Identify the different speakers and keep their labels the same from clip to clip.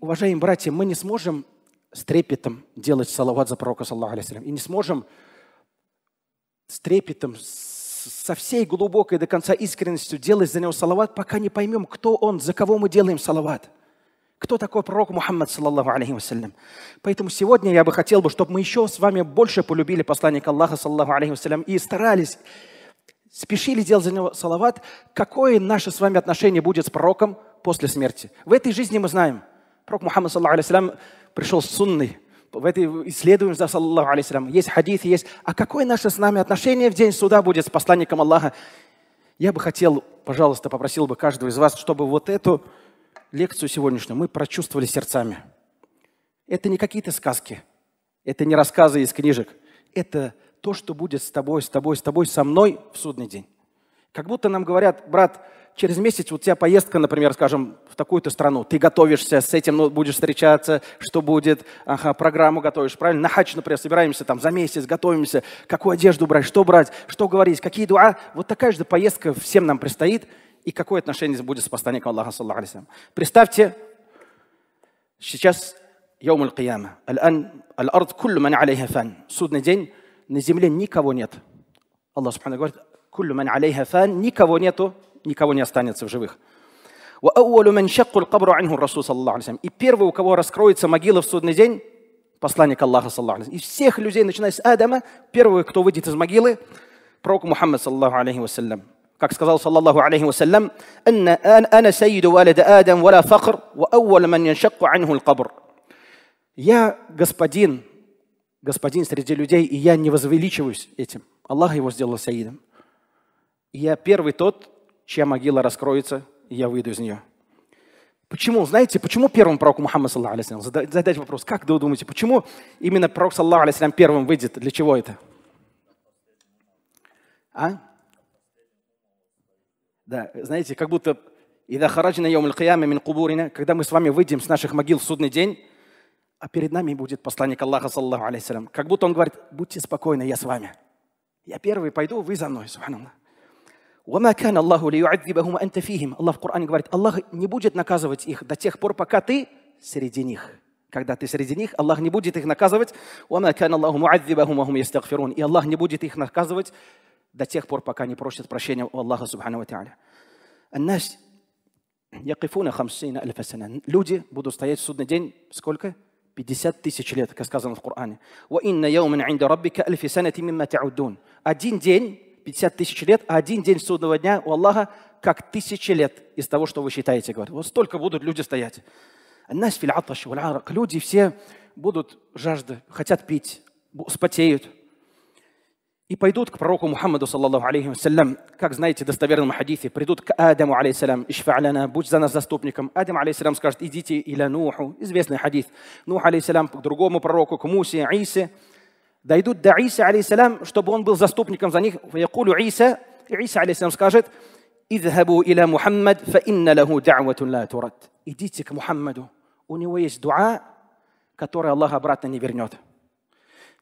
Speaker 1: уважаемые братья, мы не сможем с трепетом делать салават за пророка, саллаху алейхи и не сможем с трепетом, со всей глубокой до конца искренностью делать за него салават, пока не поймем, кто он, за кого мы делаем салават. Кто такой пророк Мухаммад, саллаху алейхи вассалям? Поэтому сегодня я бы хотел, бы, чтобы мы еще с вами больше полюбили посланника Аллаха, саллаху алейхи вассалям, и старались, спешили делать за него салават, какое наше с вами отношение будет с пророком после смерти. В этой жизни мы знаем – Пророк Мухаммад, саллаху алейсалям, пришел с сунной, в этой исследуем, да, саллаху алейсалям. Есть хадисы есть. А какое наше с нами отношение в день суда будет с посланником Аллаха? Я бы хотел, пожалуйста, попросил бы каждого из вас, чтобы вот эту лекцию сегодняшнюю мы прочувствовали сердцами. Это не какие-то сказки, это не рассказы из книжек. Это то, что будет с тобой, с тобой, с тобой, со мной в судный день. Как будто нам говорят, брат, через месяц у тебя поездка, например, скажем, такую-то страну, ты готовишься с этим, ну, будешь встречаться, что будет, ага, программу готовишь, правильно? На хач, например, собираемся там за месяц, готовимся, какую одежду брать, что брать, что говорить, какие дуа. Вот такая же поездка всем нам предстоит, и какое отношение будет с посланником Аллаха, саллаху алейсам. Представьте, сейчас Яум аль-Кияма, аль-Ард куллю ман алейха фан. Судный день, на земле никого нет. Аллах Субхану говорит, куллю ман алейха фан, никого нету, никого не останется в живых. И первый, у кого раскроется могила в судный день, посланник Аллаха, саллаху И всех людей, начиная с Адама, первый, кто выйдет из могилы, пророк Мухаммад, саллаху алейхи вассалям. Как сказал, саллаху алейхи вассалям, «Ана сайиду валид Адам, вала фахр, ва ауал ман яншакку анху аль-кабр». Я господин, господин среди людей, и я не возвеличиваюсь этим. Аллах его сделал саидом. И я первый тот, чья могила раскроется и я выйду из нее. Почему, знаете, почему первым пророку Мухаммад, саллаху задать вопрос, как вы думаете, почему именно пророк, саллаху алейхи первым выйдет? Для чего это? А? Да, знаете, как будто «Ида хараджина йом мин кубурина», когда мы с вами выйдем с наших могил в судный день, а перед нами будет посланник Аллаха, саллаху алейхи Как будто он говорит, будьте спокойны, я с вами. Я первый пойду, вы за мной, субханаллах. «Вама кан Аллаху ли юадзибахум анта фихим». Аллах в Коране говорит, Аллах не будет наказывать их до тех пор, пока ты среди них. Когда ты среди них, Аллах не будет их наказывать. «Вама кан Аллаху муадзибахум ахум ястагфирун». И Аллах не будет их наказывать до тех пор, пока не просят прощения у Аллаха Субхану Тааля. Аннас якифуна хамсина альфасана. Люди будут стоять в судный день сколько? 50 тысяч лет, как сказано в Коране. وَإِنَّ يَوْمًا عِنْدَ رَبِّكَ أَلْفِ سَنَةٍ مِمَّا تَعُدُّونَ Один день 50 тысяч лет, а один день судного дня у Аллаха как тысячи лет из того, что вы считаете, говорит. Вот столько будут люди стоять. Люди все будут жажды, хотят пить, спотеют. И пойдут к пророку Мухаммаду, саллаллаху алейхи вассалям, как знаете, в достоверном хадифе, придут к Адаму, алейхиссалям, ишфа'ляна, будь за нас заступником. Адам, алейхиссалям, скажет, идите иля Нуху, известный хадис, Нух, алейхиссалям, к другому пророку, к Мусе, Исе, дойдут до Иса, алейхиссалям, чтобы он был заступником за них. Якулю Иса, и Иса, алейхиссалям, скажет, «Идхабу иля Мухаммад, фа инна лаху да'ватун ла турат». Идите к Мухаммаду. У него есть дуа, который Аллах обратно не вернет.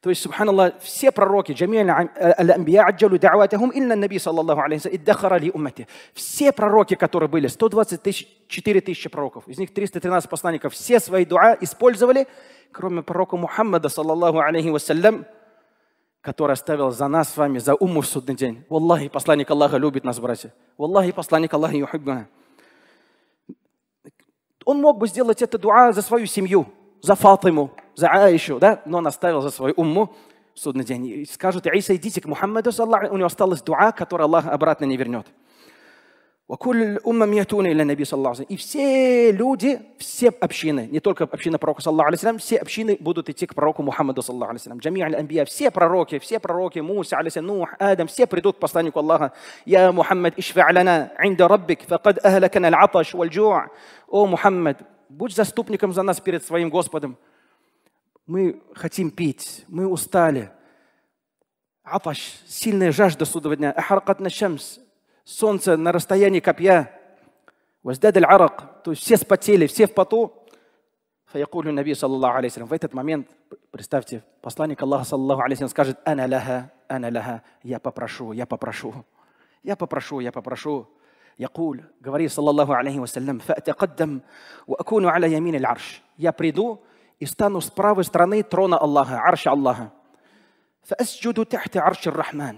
Speaker 1: То есть, субханаллах, все пророки, аль-амбия аджалу да'ватахум, илля наби, саллаллаху алейхи иддахара ли уммати. Все пророки, которые были, 120 тысяч, 4 тысячи пророков, из них 313 посланников, все свои дуа использовали, кроме пророка Мухаммада, саллаллаху алейхи вассалям, который оставил за нас с вами, за уму в судный день. Валлахи, посланник Аллаха любит нас, братья. Валлахи, посланник Аллаха юхиббана. Он мог бы сделать это дуа за свою семью, за Фатиму, за Аишу, да? но он оставил за свою умму в судный день. И скажут, Иса, идите к Мухаммаду, у него осталось дуа, который Аллах обратно не вернет. وكل الأمم يأتون إلى النبي صلى الله عليه وسلم. все люди, все общины, не только община пророка صلى الله عليه وسلم, все общины будут идти к пророку Мухаммаду صلى الله عليه وسلم. جميع الانبياء все пророки, все пророки, موسى عليه السلام نوح ادم все придут к посланнику Аллаха. يا محمد اشفع لنا عند ربك فقد اهلكنا العطش والجوع او محمد будь заступником за нас перед своим Господом. Мы хотим пить, мы устали. عطش сильная жажда судного дня. احرقتنا الشمس солнце на расстоянии копья, وازداد العرق, то есть все спотели, все в поту, فيقول النبي صلى الله в этот момент, представьте, посланник Аллаха саллаху الله скажет, «Ана лаха, ана лаха, я попрошу, я попрошу, я попрошу, я попрошу. يقول, говорит صلى الله عليه وسلم, فأتقدم وأكون على يمين العرش, я приду и стану с правой стороны трона Аллаха, арша Аллаха. فأسجد تحت عرش الرحمن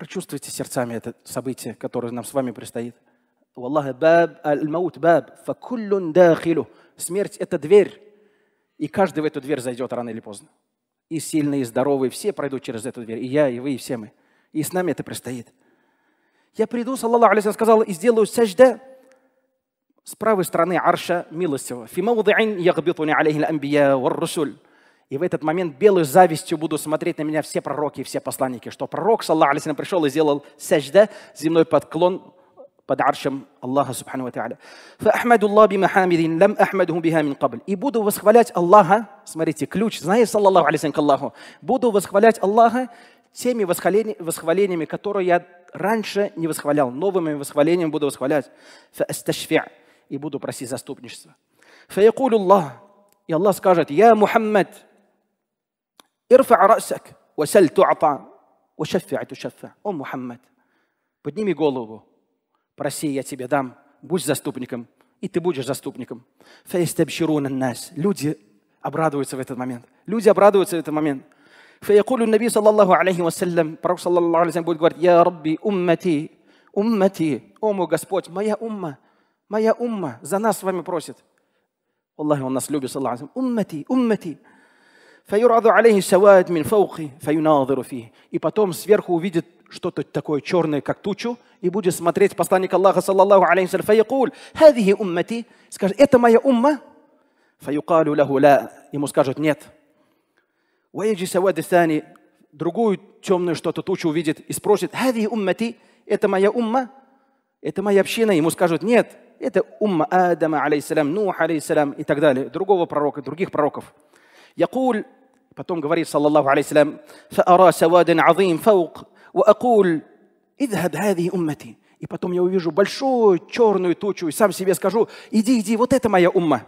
Speaker 1: Прочувствуйте сердцами это событие, которое нам с вами предстоит. Валлаха баб аль-маут баб факуллун дахилю. Смерть – это дверь, и каждый в эту дверь зайдет рано или поздно. И сильные, и здоровые, все пройдут через эту дверь. И я, и вы, и все мы. И с нами это предстоит. Я приду, саллаллаху алейхи сказал, и сделаю сажда с правой стороны арша милостивого. Фимауди'ин ягбитуни алейхи амбия вар русуль и в этот момент белой завистью буду смотреть на меня все пророки и все посланники, что пророк, саллаху алейхи пришел и сделал сажда, земной подклон под аршем Аллаха, субхану ва И буду восхвалять Аллаха, смотрите, ключ, знаешь, саллаху алейхи к Аллаху, буду восхвалять Аллаха теми восхвалениями, которые я раньше не восхвалял, новыми восхвалениями буду восхвалять. и буду просить заступничества. «Фаякулю Аллах» и Аллах скажет, «Я Мухаммад, ارفع رأسك وسل تعطى وشفع تشفع ام محمد подними голову, проси, я тебе дам, будь заступником, и ты будешь заступником. فيستبشرون الناس. Люди обрадуются в этот момент. Люди обрадуются в этот момент. فيقول النبي صلى الله عليه وسلم, пророк صلى الله عليه وسلم будет говорить, «Я ربي امتي امتي о мой Господь, моя умма, моя умма за нас с вами просит». والله он нас любит, صلى الله عليه وسلم امتي امتي И потом сверху увидит что-то такое черное, как тучу, и будет смотреть посланник Аллаха, саллаллаху алейхи фаякуль, уммати, скажет, это моя умма, фаюкалю лаху ла, ему скажут нет. Другую темную что-то тучу увидит и спросит, хадихи уммати, это моя умма, это моя община, ему скажут нет, это умма Адама, алейхиссалям, Нуха алейхиссалям и так далее, другого пророка, других пророков. Якуль Потом говорит, саллаллаху алейхи «Фаара савадин азим фаук, ва акул, идхаб хади уммати». И потом я увижу большую черную тучу и сам себе скажу, иди, иди, вот это моя умма.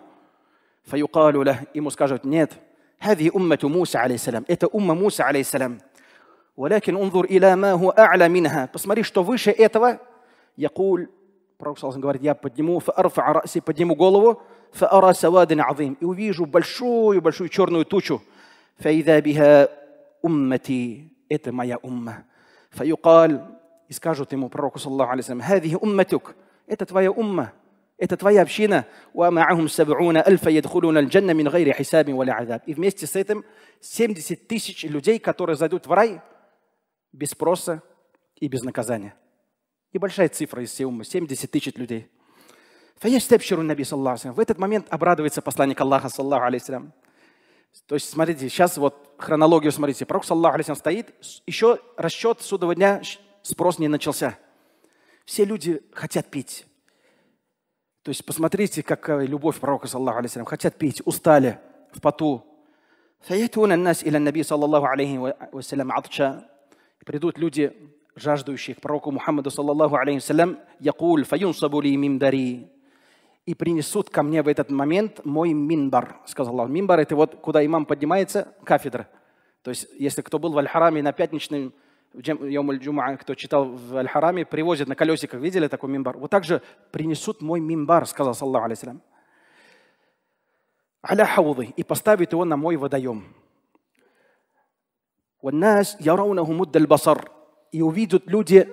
Speaker 1: Фаюкалю ля, ему скажут, нет, хади уммату Муса, алейсалям, это умма Муса, алейсалям. ولكن انظر إلى ما هو أعلى منها. Посмотри, что выше этого. يقول Пророк Саласан говорит, я подниму, фаарфа араси, подниму голову, фаара савадин азим. И увижу большую-большую черную тучу. فإذا بها أمتي إتما يا أمة فيقال يسكاجو تيمو بروكو صلى الله عليه وسلم هذه أمتك إتت يا أمة إتت يا بشينا ومعهم سبعون ألف يدخلون الجنة من غير حساب ولا عذاب إذ ميستي سيتم سيمدي ستيسيش اللجي كاتوري زادو تفراي بس بروسة и без наказания. И большая цифра из всей уммы, 70 тысяч людей. Фаяш степшеру наби саллаху В этот момент обрадуется посланник Аллаха саллаху алейхи То есть, смотрите, сейчас вот хронологию смотрите. Пророк, саллаху алейхи стоит, еще расчет судного дня, спрос не начался. Все люди хотят пить. То есть посмотрите, какая любовь пророка, саллаху алейхи. хотят пить, устали, в поту. А, придут люди, жаждущие к пророку Мухаммаду, саллаху алейхи вассалям, якуль фаюнсабули мимдари и принесут ко мне в этот момент мой минбар», — сказал Аллах. Минбар — это вот куда имам поднимается, кафедра. То есть, если кто был в Аль-Хараме на пятничном Йомуль-Джумаа, кто читал в Аль-Хараме, привозят на колесиках, видели такой минбар. Вот так же принесут мой минбар, сказал Саллаху алейсалям. Аля хауды, и поставит его на мой водоем. И увидят люди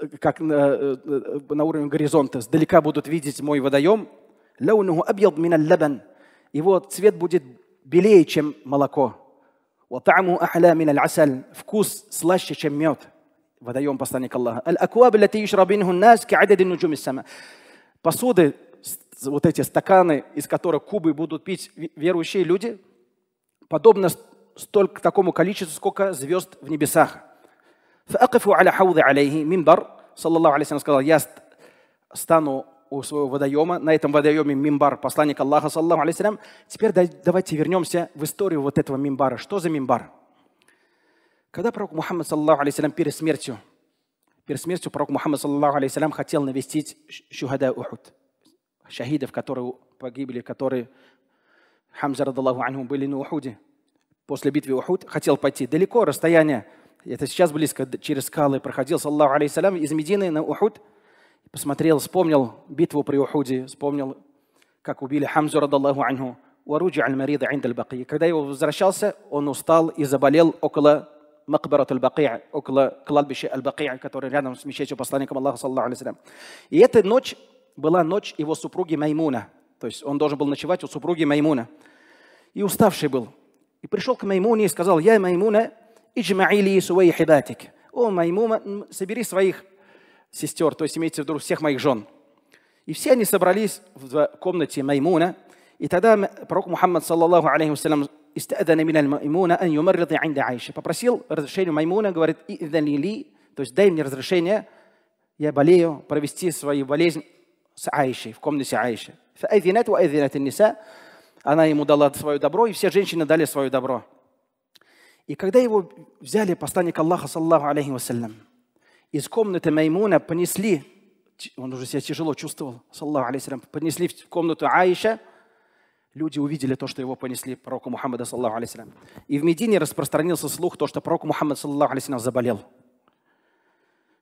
Speaker 1: Э, как на, э, э, на уровне горизонта, сдалека будут видеть мой водоем, лаунуху абьяд лабан. Его цвет будет белее, чем молоко. Вкус слаще, чем мед. Водоем посланник Аллаха. Аль-акуаб, нас, Посуды, вот эти стаканы, из которых кубы будут пить верующие люди, подобно столько такому количеству, сколько звезд в небесах. فأقف على حوض عليه منبر صلى الله عليه وسلم сказал, я стану у своего водоема, на этом водоеме мимбар, посланник Аллаха, саллаху алейсалям. Теперь давайте вернемся в историю вот этого мимбара. Что за мимбар? Когда пророк Мухаммад, саллаху алейсалям, перед смертью, перед смертью пророк Мухаммад, саллаху алейсалям, хотел навестить шухада Ухуд, шахидов, которые погибли, которые Хамза, радаллаху анху, были на Ухуде. После битвы Ухуд хотел пойти. Далеко расстояние – это сейчас близко, через скалы проходил, саллаху алейсалям, из Медины на Ухуд. Посмотрел, вспомнил битву при Ухуде, вспомнил, как убили Хамзу, радаллаху анху. Уаруджи аль-Марида аль-Баки. Когда его возвращался, он устал и заболел около Макбарат аль-Баки, около кладбища аль-Баки, который рядом с мечетью посланником Аллаха, саллаху алейсалям. И эта ночь была ночь его супруги Маймуна. То есть он должен был ночевать у супруги Маймуна. И уставший был. И пришел к Маймуне и сказал, «Я, Маймуна, «Иджмаи ли суэй хибатик». «О, Маймума, собери своих сестер», то есть имеется в виду всех моих жен. И все они собрались в комнате Маймуна, и тогда пророк Мухаммад, саллаллаху алейхи вассалям, «Истадана миналь Маймуна ан юмарриды инда Айши». Попросил разрешение Маймуна, говорит, «Иддан ли то есть дай мне разрешение, я болею, провести свою болезнь с Айшей в комнате Аиши. Она ему дала свое добро, и все женщины дали свое добро. И когда его взяли, посланник Аллаха, саллаху алейхи вассалям, из комнаты Маймуна понесли, он уже себя тяжело чувствовал, саллаху алейхи понесли в комнату Аиша, люди увидели то, что его понесли пророку Мухаммада, саллаху алейхи И в Медине распространился слух, то, что пророк Мухаммад, саллаху алейхи заболел.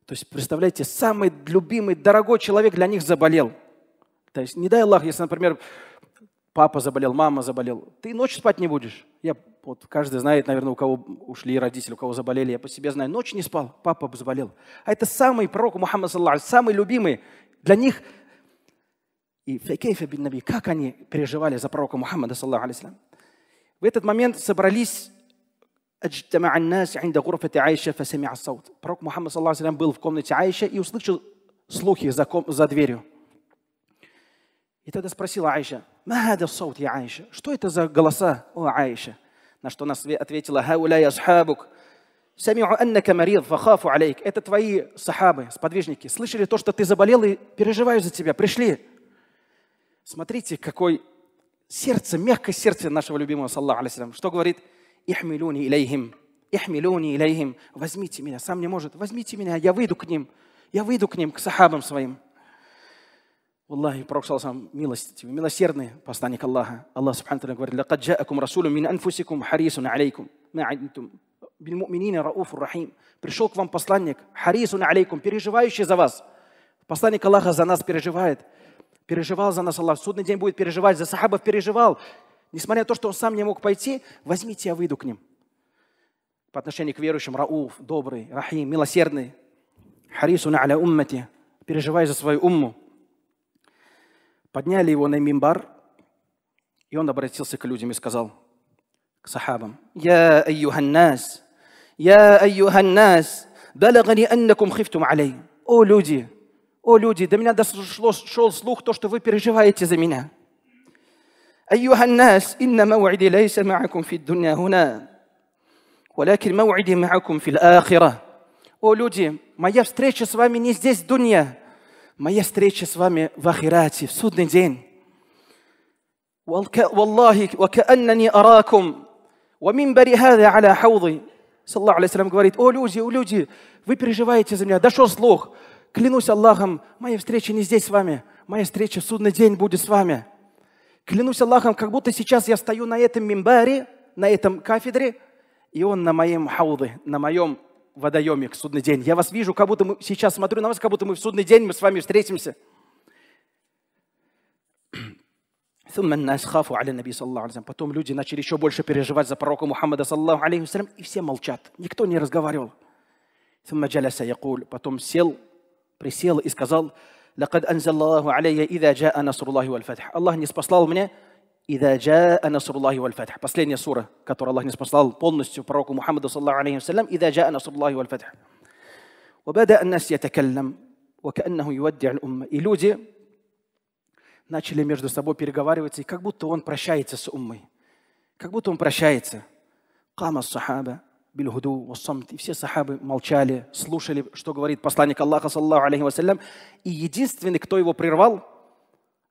Speaker 1: То есть, представляете, самый любимый, дорогой человек для них заболел. То есть, не дай Аллах, если, например, папа заболел, мама заболел, ты ночью спать не будешь. Я вот каждый знает, наверное, у кого ушли родители, у кого заболели, я по себе знаю, ночь не спал, папа заболел. А это самый пророк Мухаммад, самый любимый. Для них и Фекейфа бин как они переживали за пророка Мухаммада, саллаху В этот момент собрались Пророк Мухаммад, саллаху был в комнате айша и услышал слухи за, ком, за дверью. И тогда спросила Айша, «Махада саут я Айша? Что это за голоса, о Айша?» На что она ответила, «Хауляй асхабук, самиу аннака марид, фахафу алейк». Это твои сахабы, сподвижники, слышали то, что ты заболел и переживаю за тебя, пришли. Смотрите, какой сердце, мягкое сердце нашего любимого, саллаху алейсалям, что говорит "Ихмилуни илейхим». ихмилуни илейхим». «Возьмите меня». Сам не может. «Возьмите меня, я выйду к ним». Я выйду к ним, к сахабам своим. Валлахи, Пророк Саласам, милостивый, милосердный посланник Аллаха. Аллах Субхану говорит, «Лакад джаакум расулю мин анфусикум харисун алейкум, ма аднитум бильмуминина рауфу рахим». Пришел к вам посланник, харисун алейкум, переживающий за вас. Посланник Аллаха за нас переживает. Переживал за нас Аллах. судный день будет переживать, за сахабов переживал. Несмотря на то, что он сам не мог пойти, возьмите, я выйду к ним. По отношению к верующим, рауф, добрый, рахим, милосердный. Харисун аля уммати, переживай за свою умму. Подняли его на мимбар, и он обратился к людям и сказал, к сахабам, «Я айюханнас, я айюханнас, балагани аннакум хифтум алей». «О, люди, о, люди, до меня дошло, шел слух то, что вы переживаете за меня». أيها الناس إن موعدي ليس معكم في дунья هنا ولكن موعدي معكم في الآخرة О, люди, моя встреча с вами не здесь, в дунья моя встреча с вами в Ахирате, в судный день. والله وكأنني أراكم ومنبري هذا على حوضي صلى الله عليه говорит, о люди, о люди, вы переживаете за меня, дошел слух, клянусь Аллахом, моя встреча не здесь с вами, моя встреча в судный день будет с вами. Клянусь Аллахом, как будто сейчас я стою на этом мимбаре, на этом кафедре, и он на моем хауде, на моем водоеме к судный день. Я вас вижу, как будто мы сейчас смотрю на вас, как будто мы в судный день, мы с вами встретимся. Потом люди начали еще больше переживать за пророка Мухаммада, саллаху алейхи и все молчат. Никто не разговаривал. Потом сел, присел и сказал, «Лакад анзаллаху алейя, ида джаа насруллахи вальфатх». Аллах не спасал мне, «Ида джаа насруллахи валь фатх». Последняя сура, которую Аллах не послал полностью пророку Мухаммаду, саллаху алейхи вассалям, «Ида джаа насруллахи валь фатх». وبدأ الناس يتكلم وكأنه يودع الأمة. И люди начали между собой переговариваться, и как будто он прощается с уммой. Как будто он прощается. Кама сахаба, бильхуду, вассамт. И все сахабы молчали, слушали, что говорит посланник Аллаха, саллаху алейхи вассалям. И единственный, кто его прервал –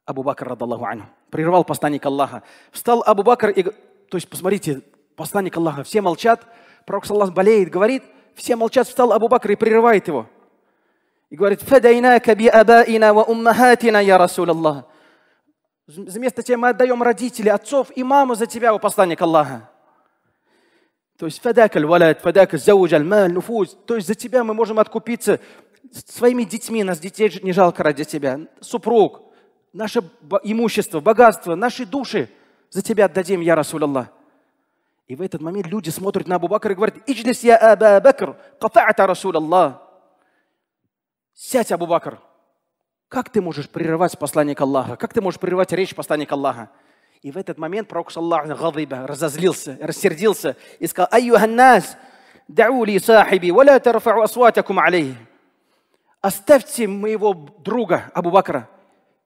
Speaker 1: Абу Бакр, радаллаху анху, прервал посланник Аллаха. Встал Абу Бакр и... То есть, посмотрите, посланник Аллаха, все молчат, пророк, саллаху болеет, говорит, все молчат, встал Абу Бакр и прерывает его. И говорит, «Фадайнака би абаина ва уммахатина, я Расул Аллах». Вместо тебя мы отдаем родителей, отцов и маму за тебя, у посланник Аллаха. То есть, фадака валят, фадака зауджа, маль, нуфуз. То есть, за тебя мы можем откупиться своими детьми, нас детей не жалко ради тебя. Супруг, наше имущество, богатство, наши души за тебя отдадим, я Расуляллах. И в этот момент люди смотрят на Абу Бакр и говорят, «Иджлис я Аба Бакр, ката'ата Расуляллах». Сядь, Абу Бакр. Как ты можешь прерывать посланника Аллаха? Как ты можешь прерывать речь посланника Аллаха? И в этот момент пророк Аллах разозлился, рассердился и сказал, «Айюханнас, дау ли сахиби, валя тарафау асватакум алейхи». Оставьте моего друга Абу Бакра,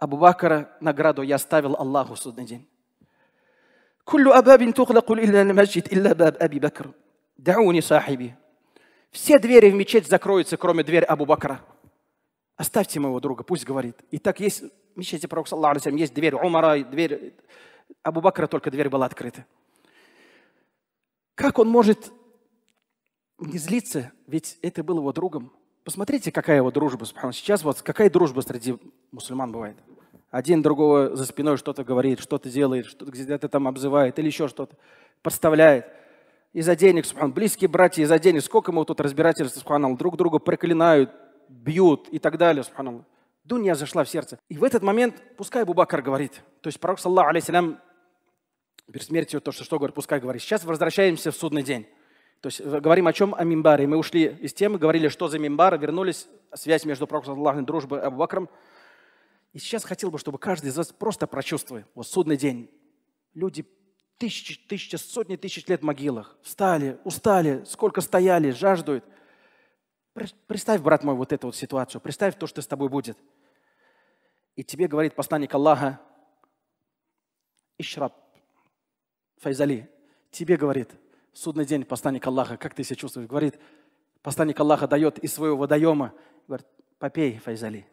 Speaker 1: Абу Бакра награду я оставил Аллаху в судный день. Куллю абабин тухлакул илля мажид илля баб Аби Бакр. Дауни сахиби. Все двери в мечеть закроются, кроме двери Абу Бакра. Оставьте моего друга, пусть говорит. И так есть в мечети Пророк, саллаху есть дверь Умара, дверь Абу Бакра, только дверь была открыта. Как он может не злиться, ведь это был его другом. Посмотрите, какая его дружба. Сейчас вот какая дружба среди мусульман бывает. Один другого за спиной что-то говорит, что-то делает, что-то где-то там обзывает или еще что-то. Подставляет. И за денег, субхан, близкие братья из-за денег. Сколько мы тут разбирательств, субхан, друг друга проклинают, бьют и так далее, субхан. Дунья зашла в сердце. И в этот момент пускай Бубакар говорит. То есть пророк, саллаху алейсалям, перед смертью то, что, что говорит, пускай говорит. Сейчас возвращаемся в судный день. То есть э, говорим о чем? О мимбаре. Мы ушли из темы, говорили, что за мимбар, вернулись, связь между пророком и дружбой Абу Бакром – и сейчас хотел бы, чтобы каждый из вас просто прочувствовал. Вот судный день. Люди тысячи, тысячи, сотни тысяч лет в могилах. Встали, устали, сколько стояли, жаждут. Представь, брат мой, вот эту вот ситуацию. Представь то, что с тобой будет. И тебе говорит посланник Аллаха, Ишраб, Файзали, тебе говорит, в судный день посланник Аллаха, как ты себя чувствуешь? Говорит, посланник Аллаха дает из своего водоема, говорит, попей, Файзали.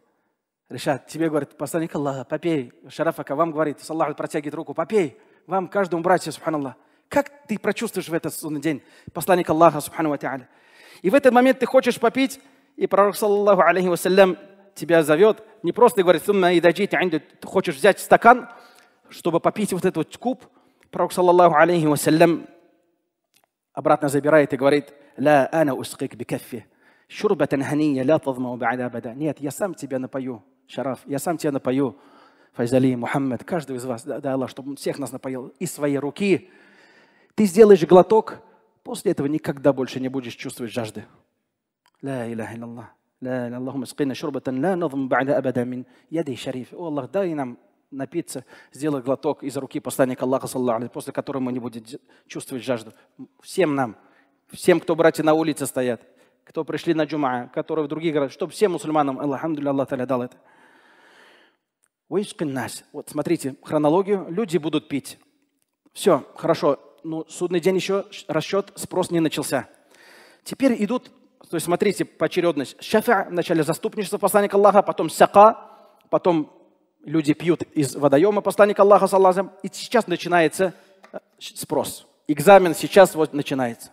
Speaker 1: Решат, тебе говорит посланник Аллаха, попей. Шарафака вам говорит, Аллах протягивает руку, попей. Вам, каждому братья, субханаллах. Как ты прочувствуешь в этот судный день посланник Аллаха, субхану ва И в этот момент ты хочешь попить, и пророк, саллаху алейхи вассалям, тебя зовет, не просто говорит, сумма и ты хочешь взять стакан, чтобы попить вот этот вот куб, пророк, саллаху алейхи вассалям, обратно забирает и говорит, «Ла ана ускик бикаффи, шурбатан хания, ла тазмау ба'ада бада». Нет, я сам тебя напою, Шараф. Я сам тебя напою, Файзали Мухаммед, каждого из вас, да, да Аллах, чтобы он всех нас напоил из своей руки. Ты сделаешь глоток, после этого никогда больше не будешь чувствовать жажды. Ла иляха иллаллах. لا اللهم اسقنا شربة لا نظم بعد أبدا من يدي شريف О Аллах, дай нам напиться, сделать глоток из руки посланника Аллаха, саллаху после которого мы не будем чувствовать жажду. Всем нам, всем, кто братья на улице стоят, кто пришли на джума, которые в других городах, чтобы всем мусульманам, Аллах, Аллах дал это. Уишкиннас. Вот смотрите хронологию. Люди будут пить. Все, хорошо. Ну, судный день еще, расчет, спрос не начался. Теперь идут, то есть смотрите, поочередность. Шафа, вначале заступничество посланника Аллаха, потом Сака, потом люди пьют из водоема посланника Аллаха, салазам, и сейчас начинается э, спрос. Экзамен сейчас вот начинается.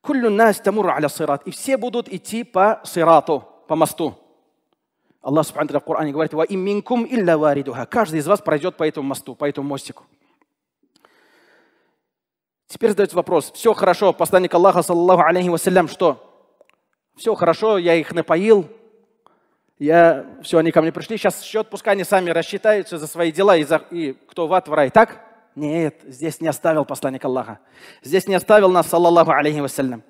Speaker 1: Куллю нас тамур аля сират. И все будут идти по сирату, по мосту. Аллах Субхану в Коране говорит, «Ва имминкум илля варидуха». Каждый из вас пройдет по этому мосту, по этому мостику. Теперь задается вопрос. Все хорошо, посланник Аллаха, саллаху алейхи вассалям, что? Все хорошо, я их напоил, я, все, они ко мне пришли, сейчас счет, пускай они сами рассчитаются за свои дела и, за, и кто в ад, в рай. Так? Нет, здесь не оставил посланник Аллаха. Здесь не оставил нас, саллаллаху алейхи вассалям.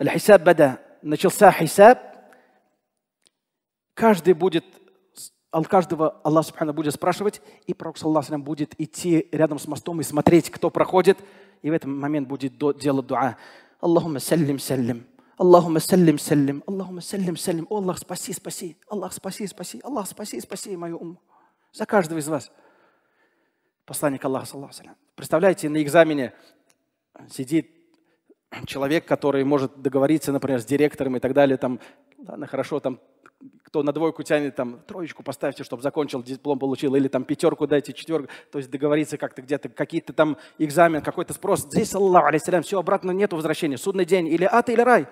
Speaker 1: Аль-хисаб бада. Начался хисаб, каждый будет, каждого Аллах Субхану будет спрашивать, и Пророк Саллаху будет идти рядом с мостом и смотреть, кто проходит, и в этот момент будет делать дуа. Аллахума саллим саллим. Аллахума саллим саллим. Аллахума саллим саллим. О, Аллах, спаси, спаси. Аллах, спаси, спаси. Аллах, спаси, спаси мою умму. За каждого из вас. Посланник Аллаха, саллаху Представляете, на экзамене сидит человек, который может договориться, например, с директором и так далее, там, ладно, хорошо, там, кто на двойку тянет, там, троечку поставьте, чтобы закончил, диплом получил, или там пятерку дайте, четверку, то есть договориться как-то где-то, какие-то там экзамен, какой-то спрос. Здесь, саллаху алейсалям, все, обратно нету возвращения, судный день, или ад, или рай.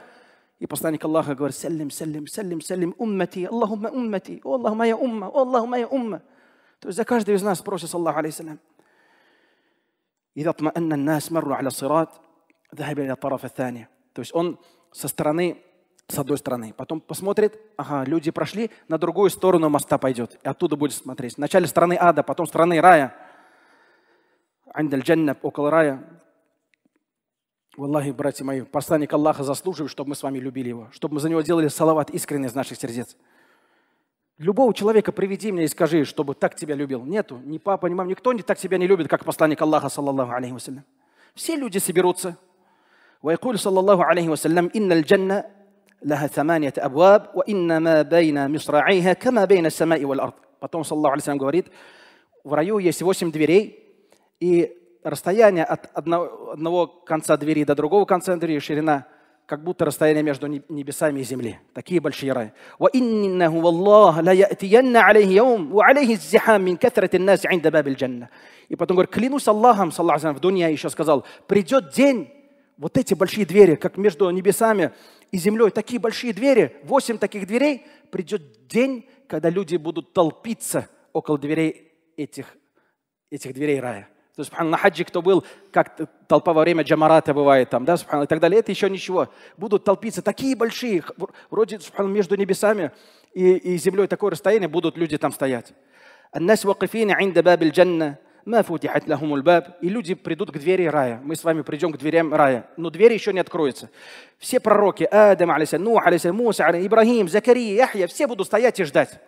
Speaker 1: И посланник Аллаха говорит, саллим, саллим, саллим, саллим, уммати, Аллахумма уммати, о Аллах моя умма, о Аллах моя умма. То есть за каждый из нас просит, саллаху алейсалям. И اطمأن الناس مروا على الصراط Дагабляль Атараф Атани. То есть он со стороны, с одной стороны. Потом посмотрит, ага, люди прошли, на другую сторону моста пойдет. И оттуда будет смотреть. Вначале стороны ада, потом стороны рая. Андаль около рая. Валлахи, братья мои, посланник Аллаха заслуживает, чтобы мы с вами любили его, чтобы мы за него делали салават искренне из наших сердец. Любого человека приведи мне и скажи, чтобы так тебя любил. Нету, ни папа, ни мама, никто не так тебя не любит, как посланник Аллаха, саллаллаху алейхи вассалям. Все люди соберутся, ويقول صلى الله عليه وسلم إن الجنة لها ثمانية أبواب وإنما بين مصراعيها كما بين السماء والأرض Потом Саллаху Алисам говорит, в раю есть восемь дверей, и расстояние от одного, конца двери до другого конца двери, ширина как будто расстояние между небесами и земли. Такие большие раи. وَإِنَّهُ وَاللَّهَ لَيَأْتِيَنَّ عَلَيْهِ يَوْمٌ وَعَلَيْهِ الزِّحَامُ مِنْ كَثْرَةِ النَّاسِ عِنْدَ بَابِ الْجَنَّةِ И потом говорит, клянусь Аллахом, Саллаху в Дунья еще сказал, придет день, вот эти большие двери, как между небесами и землей, такие большие двери, восемь таких дверей, придет день, когда люди будут толпиться около дверей этих, этих дверей рая. То есть, на хаджи кто был, как толпа во время джамарата бывает там, да, и так далее, это еще ничего. Будут толпиться такие большие, вроде между небесами и, и землей такое расстояние, будут люди там стоять. الناس واقفين عند باب الجنة и люди придут к двери рая. Мы с вами придем к дверям рая. Но двери еще не откроются. Все пророки, Адам, алейсалям, Нух, алейсалям, Муса, Ибрагим, Закария, Яхья, все будут стоять и ждать.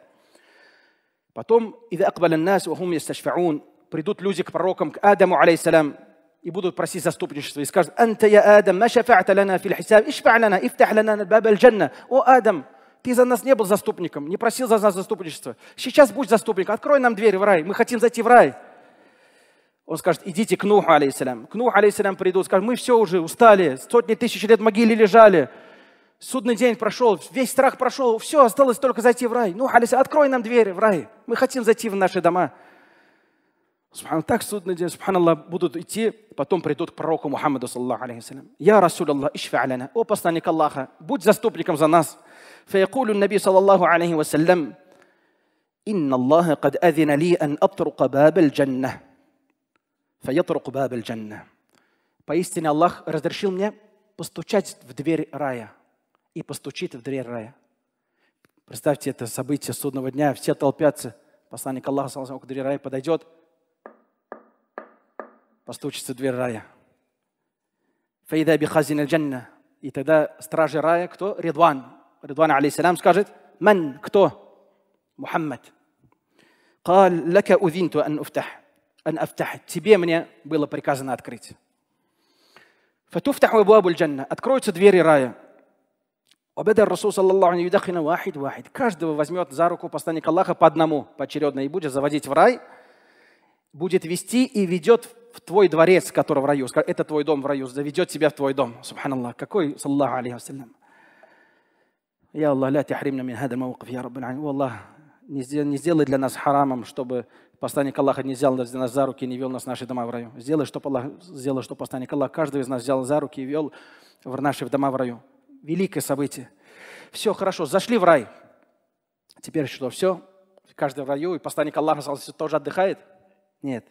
Speaker 1: Потом, нас, придут люди к пророкам, к Адаму, алейсалям, и будут просить заступничества и скажут, «Анта я Адам, ма шафа'та лана фил хисаб, ишфа' лана, ифтах лана баба джанна». О, Адам, ты за нас не был заступником, не просил за нас заступничества. Сейчас будь заступник, открой нам дверь в рай, мы хотим зайти в рай. Он скажет, идите к Нуху, алейсалям. К Нуху, алейсалям, придут, скажут, мы все уже устали, сотни тысяч лет в могиле лежали. Судный день прошел, весь страх прошел, все, осталось только зайти в рай. Ну, алейсалям, открой нам двери в рай. Мы хотим зайти в наши дома. Субхану, так судный день, субханаллах, будут идти, потом придут к пророку Мухаммаду, саллаху алейхи Я, Расуль Аллах, ишфи О, посланник Аллаха, будь заступником за нас. فيقول النبي صلى الله عليه Инна إن الله азина ли ан أن баба باب الجنة فيطرق باب الجنة. Поистине Аллах разрешил мне постучать в дверь рая и постучит в дверь рая. Представьте это событие судного дня, все толпятся, посланник Аллаха к двери рая подойдет, постучится в дверь рая. Фаида бихазин джанна. И тогда стражи рая, кто? Ридван. Ридван, алейсалям, скажет, мен, кто? Мухаммад. قال лака узинту ан уфтах. Тебе мне было приказано открыть. فتفتح أبواب الجنة откроются двери рая وبدأ الرسول صلى الله عليه يدخن каждого возьмет за руку посланник Аллаха по одному поочередно и будет заводить в рай будет вести и ведет в твой дворец, который в раю. Это твой дом в раю, заведет тебя в твой дом. Субханаллах. Какой, саллаху алейхи вассалям. Я Аллах, ля тихримна мин хада мауқиф, я Раббин Аллах, не сделай для нас харамом, чтобы посланник Аллаха не взял нас за руки и не вел нас в наши дома в раю. Сделай, чтобы, Аллах, сделай, чтобы посланник Аллаха каждого из нас взял за руки и вел в наши дома в раю. Великое событие. Все хорошо, зашли в рай. Теперь что, все? Каждый в раю, и посланник Аллаха тоже отдыхает? Нет.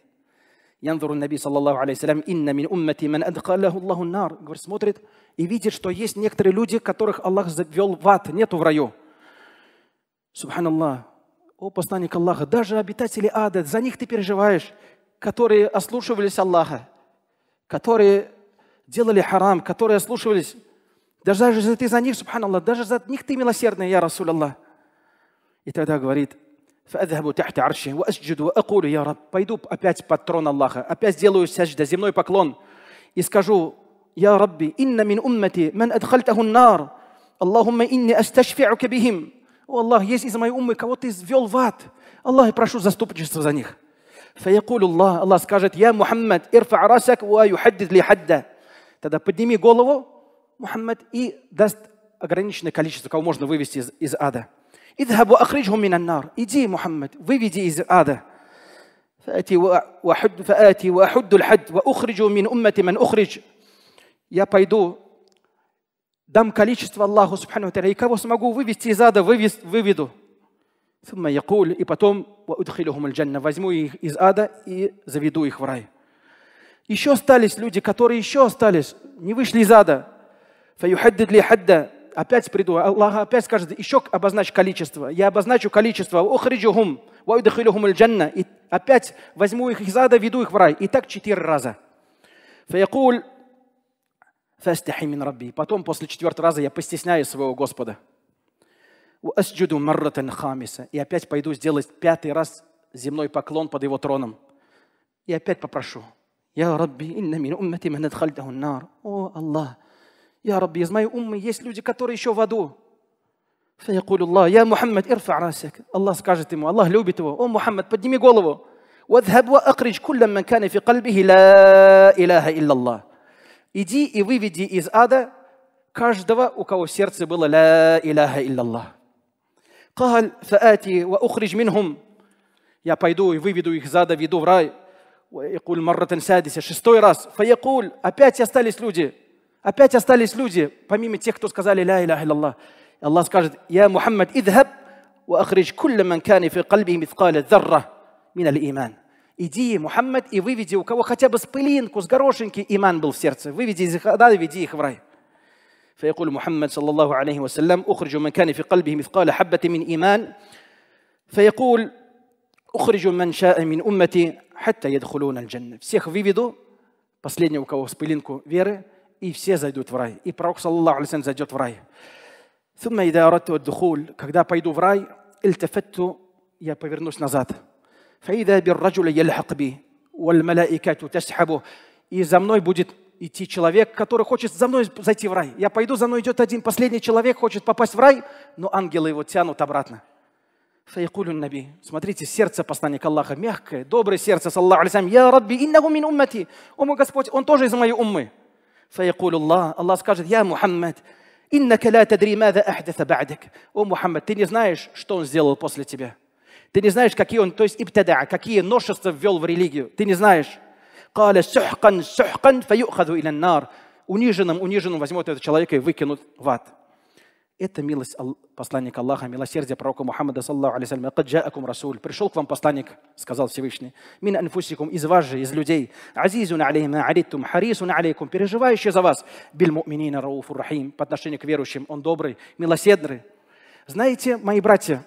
Speaker 1: Янзуру Наби, саллаллаху алейсалям, инна мин уммати ман адхалаху Аллаху нар. Говорит, смотрит и видит, что есть некоторые люди, которых Аллах завел в ад, нету в раю. Субханаллах о посланник Аллаха, даже обитатели ада, за них ты переживаешь, которые ослушивались Аллаха, которые делали харам, которые ослушивались. Даже, даже ты за них, субханаллах, даже за них ты милосердный, я Расул Аллах. И тогда говорит, я пойду опять под трон Аллаха, опять сделаю сяжда, земной поклон, и скажу, я Рабби, инна мин уммати, ман адхальтаху нар, Аллахумма инни асташфи'ука бихим. О Аллах, есть из моей умы кого то извел в ад. Аллах, я прошу заступничество за них. Фаякулю Аллах, Аллах скажет, я Мухаммад, ирфа арасак ва юхаддид ли хадда. Тогда подними голову, Мухаммад, и даст ограниченное количество, кого можно вывести из, из ада. Идхабу ахриджу минаннар. Иди, Мухаммад, выведи из ада. Я пойду дам количество Аллаху Субхану И кого смогу вывести из ада, вывез, выведу. И потом возьму их из ада и заведу их в рай. Еще остались люди, которые еще остались, не вышли из ада. Опять приду, Аллах опять скажет, еще обозначь количество. Я обозначу количество. И опять возьму их из ада, веду их в рай. И так четыре раза. فيقول «Фастихи мин рабби». Потом, после четвертого раза, я постесняю своего Господа. «Уасджуду марратан хамиса». И опять пойду сделать пятый раз земной поклон под его троном. И опять попрошу. «Я рабби, инна мин уммати ман адхальдаху нар». О, Аллах! «Я рабби, из моей уммы есть люди, которые еще в аду». فيقول Аллах, я Мухаммад ارفع راسك Аллах скажет ему Аллах любит его о Мухаммад подними голову واذهب واخرج كل من كان في قلبه لا илаха илла Аллах. иди и выведи из ада каждого, у кого в сердце было «Ля Илляха Иллаллах». Я пойду и выведу их из ада, веду в рай. шестой раз. опять остались люди. Опять остались люди, помимо тех, кто сказали «Ля Илляха Иллаллах». Аллах скажет «Я Мухаммад, идхаб, وأخرج كل من كان في قلبه مثقال ذرة من الإيمان иди, Мухаммад, и выведи у кого хотя бы с пылинку, с горошинки, иман был в сердце. Выведи из их ада, веди их в рай. فيقول محمد صلى الله عليه وسلم أخرج من كان في قلبه مثقال حبة من إيمان فيقول أخرج من شاء من أمتي حتى يدخلون الجنة всех выведу последнего у кого спылинку веры и все зайдут в рай и пророк صلى الله عليه وسلم зайдет в рай ثم إذا أردت الدخول когда пойду в рай التفت я повернусь назад فإذا بالرجل يلحق به والملائكة تسحبه и за мной будет идти человек, который хочет за мной зайти в рай. Я пойду, за мной идет один последний человек, хочет попасть в рай, но ангелы его тянут обратно. Файкулю наби. Смотрите, сердце посланника Аллаха мягкое, доброе сердце, саллаху алейсам. Я рабби, иннагу мин уммати. О мой Господь, он тоже из моей уммы. Файкулю Аллах. Аллах скажет, я Мухаммад, иннака ла тадри мада ахдаса бадик. О Мухаммад, ты не знаешь, что он сделал после тебя. Ты не знаешь, какие он, то есть ибтада, какие ношества ввел в религию. Ты не знаешь. Каля сухкан сухкан фаюхаду нар. Униженным, униженным возьмут этого человека и выкинут в ад. Это милость посланника Аллаха, милосердие пророка Мухаммада, саллаху алейсалям. Акум Расуль. Пришел к вам посланник, сказал Всевышний. Мин анфусикум, из вас же, из людей. Азизун алейма алиттум, харисун алейкум, переживающий за вас. Биль муминина рауфур рахим. По отношению к верующим, он добрый, милосердный. Знаете, мои братья,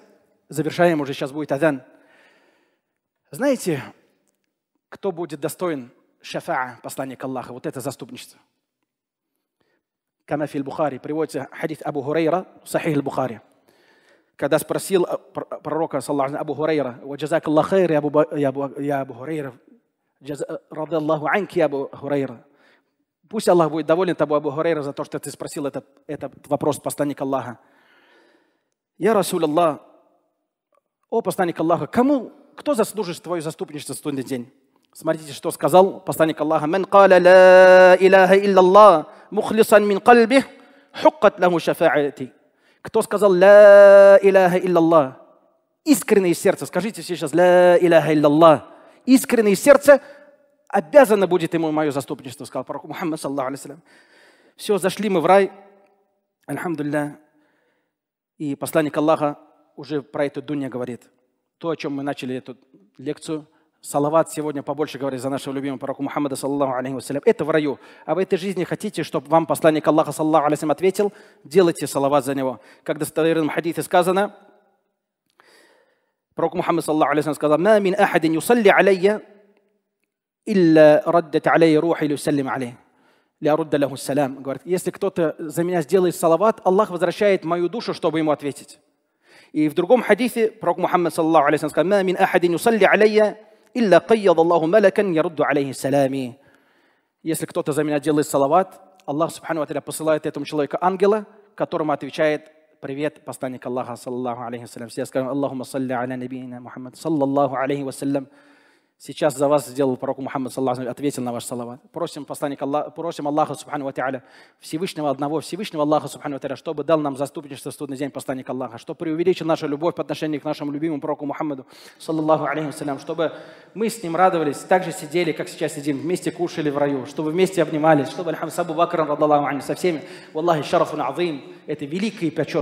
Speaker 1: завершаем, уже сейчас будет Адан. Знаете, кто будет достоин шафаа, посланника Аллаха? Вот это заступничество. Кама Бухари, приводится хадис Абу Хурейра, Сахих Бухари. Когда спросил пророка, саллаху Абу Хурейра, «Ваджазак Аллах хайр, я Абу, я Абу Хурейра, э, рады Аллаху анки, Абу Хурейра». Пусть Аллах будет доволен тобой, Абу Хурейра, за то, что ты спросил этот, этот вопрос посланника Аллаха. «Я Расул Аллах, «О, посланник Аллаха, кому, кто заслужит твое заступничество в судный день?» Смотрите, что сказал посланник Аллаха. «Мен каля ла илляха илляллах, мухлисан мин кальбих, хуккат лаху шафаати». Кто сказал «Ла илляха илляллах»? Искренне из сердца. Скажите сейчас «Ла илляха илляллах». Искренне из сердца обязано будет ему мое заступничество, сказал пророк Мухаммад, саллаху алейсалям. Все, зашли мы в рай, Альхамдулля. И посланник Аллаха, уже про эту Дуня говорит. То, о чем мы начали эту лекцию, Салават сегодня побольше говорит за нашего любимого пророка Мухаммада, саллаху алейхи вассалям. Это в раю. А в этой жизни хотите, чтобы вам посланник Аллаха, саллаху алейхи ответил, делайте салават за него. Как в достоверном хадисе сказано, пророк Мухаммад, саллаху алейхи сказал, «Ма мин ахадин юсалли алейя, илля раддат алейя рухи люсаллим алейя». Лярудда ляху салям. Говорит, если кто-то за меня сделает салават, Аллах возвращает мою душу, чтобы ему ответить. И в другом хадисе пророк Мухаммад, саллаху алейхи сказал, «Ма мин ахадин юсалли алейя, илля кайяд Аллаху малакан ярудду алейхи салями». Если кто-то за меня делает салават, Аллах, субхану посылает этому человеку ангела, которому отвечает привет посланник Аллаха, саллаху алейхи Все скажем, Аллаху салли аля набиина Мухаммад, саллаллаху алейхи вассалям». Сейчас за вас сделал пророк Мухаммад, саллаху ответил на ваш салават. Просим посланник Аллаха, просим Аллаха, субхану ва Всевышнего одного, Всевышнего Аллаха, субхану ва чтобы дал нам заступничество в судный день посланник Аллаха, чтобы преувеличил нашу любовь по отношению к нашему любимому пророку Мухаммаду, саллаху алейхи вассалям, чтобы мы с ним радовались, также сидели, как сейчас сидим, вместе кушали в раю, чтобы вместе обнимались, чтобы, альхамсабу бакрам, радаллаху со всеми. Валлахи шарафун азим, это великий печет.